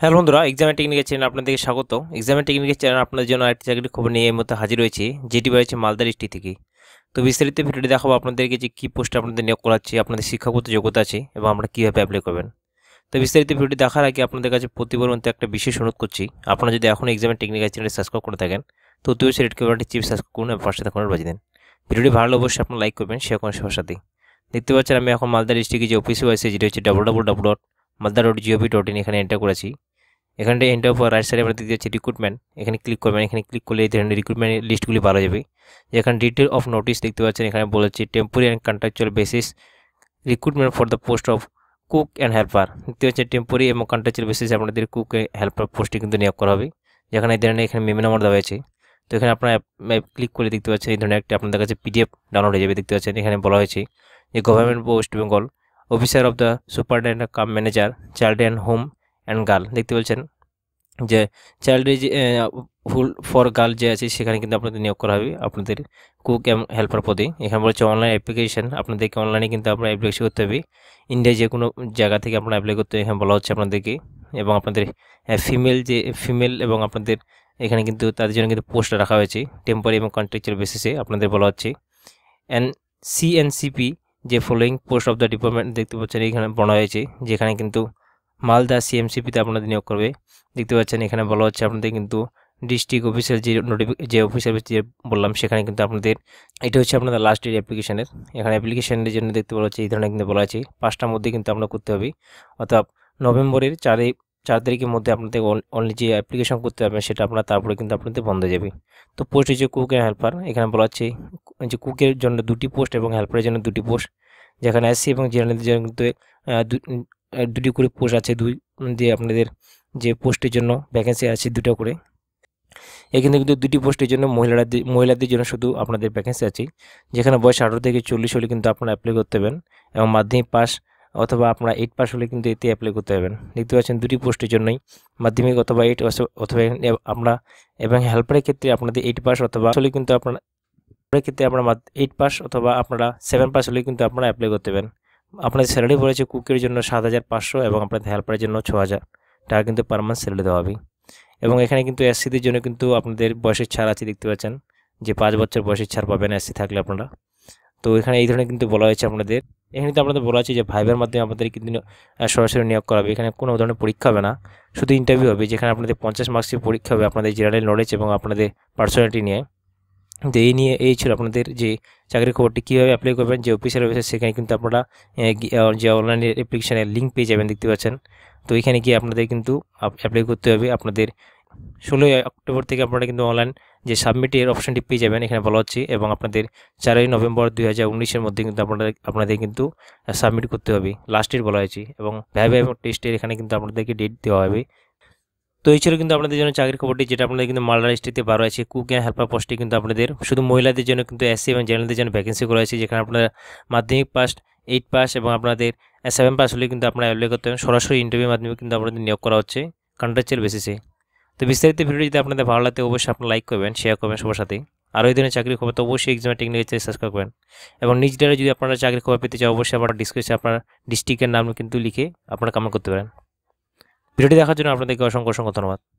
hello বন্ধুরা এক্সামের টেকনিকের channel আপনাদেরকে স্বাগত এক্সামের টেকনিকের চ্যানেল আপনাদের জন্য আরেকটি চাকরির খবর নিয়ে এই মতো হাজির হয়েছে যেটি বেড়েছে মালদা ডিস্ট্রিক্ট থেকে তো বিস্তারিত ভিডিওটি দেখাবো আপনাদেরকে যে কী পোস্ট আপনাদের নিয়োগ করাচ্ছে আপনাদের শিক্ষাগত যোগ্যতা আছে এবং আপনারা কীভাবে অ্যাপ্লাই করবেন তো বিস্তারিত ভিডিওটি দেখার আগে আপনাদের কাছে মধ্যে একটা বিশেষ অনুরোধ করছি আপনারা যদি এখন এক্সামের টেকনিক্যাল চ্যানেল সাবস্ক্রাইব করে থাকেন তো অতি অবশ্যই রেড কেবারটি চিপ সাবস্ক্রাইব করুন এবং পাশে থাকুন বাজি দিন ভিডিওটি ভালো অবশ্যই আপনারা লাইক করবেন সে কোনো সবার সাথে দেখতে পাচ্ছেন আমি এখন মালদা স্ট্রিকে যে অফিসে আছে যেটি হচ্ছে double double double dot Malda dot G O V dot in এখানে এন্টার করেছি এখানটা এন্টার পর রাইট সাইডে আমরা দিতে যাচ্ছি রিক্রুটমেন্ট এখানে ক্লিক করবেন এখানে ক্লিক করলে এই ধরনের রিক্রুটমেন্ট লিস্টগুলি ভালো যাবে যেখানে ডিটেল অফ নোটিশ দেখতে পাচ্ছেন এখানে বলেছে temporary and contractual basis recruitment for the post of cook and helper দেখতে পাচ্ছেন টেম্পোরি এবং কন্ট্রাকচুয়াল বেসিস আপনাদের কুক হেল্পার পোস্টে কিন্তু নিয়োগ করা হবে যেখানে এই ধরনের এখানে মেমে নাম্বার দেওয়া হয়েছে তো এখানে আপনারা ক্লিক করে দেখতে পাচ্ছেন এই ধরনের একটা আপনাদের কাছে পিডিএফ ডাউনলোড হয়ে যাবে দেখতে পাচ্ছেন এখানে বলা হয়েছে যে government West Bengal officer of the superintendent cum manager child and home and girl দেখতে বলছেন যে চাইল্ড যে ফুল ফর গার্ল যে আছে সেখানে কিন্তু আপনাদের নিয়োগ করা হবে আপনাদের কুক হেল্পার পদে এখানে বলছে অনলাইন অ্যাপ্লিকেশান আপনাদেরকে অনলাইনে কিন্তু আপনার অ্যাপ্লিকেশন করতে হবে ইন্ডিয়ায় যে কোনো জায়গা থেকে আপনার অ্যাপ্লাই করতে হবে এখানে বলা হচ্ছে আপনাদেরকে এবং আপনাদের ফিমেল uh, যে ফিমেল এবং আপনাদের এখানে কিন্তু তাদের জন্য কিন্তু পোস্ট রাখা হয়েছে টেম্পোরারি এবং কন্ট্রাকচুয়াল বেসিসে আপনাদের বলা হচ্ছে অ্যান্ড সিএনসিপি যে following post of the department দেখতে পাচ্ছেন এখানে বলা হয়েছে যেখানে কিন্তু মালদা সিএমসিপিতে আপনাদের নিয়োগ করবে দেখতে পাচ্ছেন এখানে বলা হচ্ছে আপনাদের কিন্তু ডিস্ট্রিক্ট অফিসের যে নোটিফিকে যে অফিসের যে বললাম সেখানে কিন্তু আপনাদের এটা হচ্ছে আপনাদের লাস্ট ডেট অ্যাপ্লিকেশানের এখানে অ্যাপ্লিকেশানের জন্য দেখতে বলা হচ্ছে এই ধরনের কিন্তু বলা আছে পাঁচটার মধ্যে কিন্তু আমরা করতে হবে অর্থাৎ নভেম্বরের চারে চার তারিখের মধ্যে আপনাদের অনলি যে অ্যাপ্লিকেশন করতে পারবেন সেটা আপনার তারপরে কিন্তু আপনাদের বন্ধ হয়ে যাবে তো পোস্ট হচ্ছে কুক হেল্পার এখানে বলা হচ্ছে যে কুকের জন্য দুটি পোস্ট এবং হেল্পারের জন্য দুটি পোস্ট যেখানে এসসি এবং জেনারেলদের জন্য কিন্তু দুটি করে পোস্ট আছে দুই যে আপনাদের যে পোস্টের জন্য ভ্যাকেন্সি আছে দুটো করে এখানে কিন্তু দুটি পোস্টের জন্য মহিলারা মহিলাদের জন্য শুধু আপনাদের ভ্যাকেন্সি আছে যেখানে বয়স আঠারো থেকে চল্লিশ হলে কিন্তু আপনারা অ্যাপ্লাই করতে পারবেন এবং মাধ্যমিক পাস অথবা আপনারা এইট পাস হলে কিন্তু এতে অ্যাপ্লাই করতে পারবেন দেখতে পাচ্ছেন দুটি পোস্টের জন্যই মাধ্যমিক অথবা এইট অথবা আমরা এবং হেল্পারের ক্ষেত্রে আপনাদের এইট পাস অথবা হলে কিন্তু আপনার ক্ষেত্রে আপনারা এইট পাস অথবা আপনারা সেভেন পাস হলে কিন্তু আপনারা অ্যাপ্লাই করতে পারেন আপনাদের স্যালারি পড়েছে কুকের জন্য সাত হাজার পাঁচশো এবং আপনাদের হেল্পারের জন্য ছ হাজার টাকা কিন্তু পার মান্থ স্যালারি দেওয়া হবে এবং এখানে কিন্তু এসসিদের জন্য কিন্তু আপনাদের বয়সের ছাড় আছে দেখতে পাচ্ছেন যে পাঁচ বছর বয়সের ছাড় পাবেন এসসি থাকলে আপনারা তো এখানে এই ধরনের কিন্তু বলা হয়েছে আপনাদের এখানে তো আপনাদের বলা আছে যে ভাইভের মাধ্যমে আমাদের কিন্তু সরাসরি নিয়োগ করা হবে এখানে কোনো ধরনের পরীক্ষা হবে না শুধু ইন্টারভিউ হবে যেখানে আপনাদের পঞ্চাশ মার্কসের পরীক্ষা হবে আপনাদের জেনারেল নলেজ এবং আপনাদের পার্সোনালিটি নিয়ে তো এই নিয়ে এই ছিল আপনাদের যে চাকরির খবরটি কীভাবে অ্যাপ্লাই করবেন যে অফিসের অফিসে সেখানে কিন্তু আপনারা যে অনলাইন অ্যাপ্লিকেশানের লিঙ্ক পেয়ে যাবেন দেখতে পাচ্ছেন তো এখানে গিয়ে আপনাদের কিন্তু অ্যাপ্লাই করতে হবে আপনাদের ষোলোই অক্টোবর থেকে আপনারা কিন্তু অনলাইন যে সাবমিটের অপশানটি পেয়ে যাবেন এখানে বলা হচ্ছে এবং আপনাদের চারই নভেম্বর দুই হাজার উনিশের মধ্যে কিন্তু আপনাদের আপনাদের কিন্তু সাবমিট করতে হবে লাস্ট লাস্টের বলা হয়েছে এবং ভ্যাভ এবং টেস্টের এখানে কিন্তু আপনাদেরকে ডেট দেওয়া হবে তো এই ছিল কিন্তু আপনাদের জন্য চাকরির খবরটি যেটা আপনাদের কিন্তু মালদা ডিস্ট্রিক্টে বারো আছে কুক অ্যান্ড হেল্পার পোস্টে কিন্তু আপনাদের শুধু মহিলাদের জন্য কিন্তু এসসি এবং জেনারেলদের জন্য ভ্যাকেন্সি করা হয়েছে যেখানে আপনারা মাধ্যমিক পাস এইট পাস এবং আপনাদের সেভেন পাস হলে কিন্তু আপনারা অ্যাপ্লাই করতে সরাসরি ইন্টারভিউ মাধ্যমে কিন্তু আপনাদের নিয়োগ করা হচ্ছে কন্ট্রাকচুয়াল বেসিসে তো বিস্তারিত ভিডিও যদি আপনাদের ভালো লাগে অবশ্যই আপনারা লাইক করবেন শেয়ার করবেন সবার সাথে আর ওই দিনে চাকরি খবর তো অবশ্যই এক্সাম টেকনিক্যাল চ্যানেল সাবস্ক্রাইব করবেন এবং নিজ ডেলে যদি আপনারা চাকরি খবর পেতে চান অবশ্যই আপনারা ডিসক্রিপশনে আপনার ডিস্ট্রিক্টের নাম কিন্তু লিখে আপনারা কামনা করতে পারেন ভিডিওটি দেখার জন্য আপনাদেরকে অসংখ্য অসংখ্য ধন্যবাদ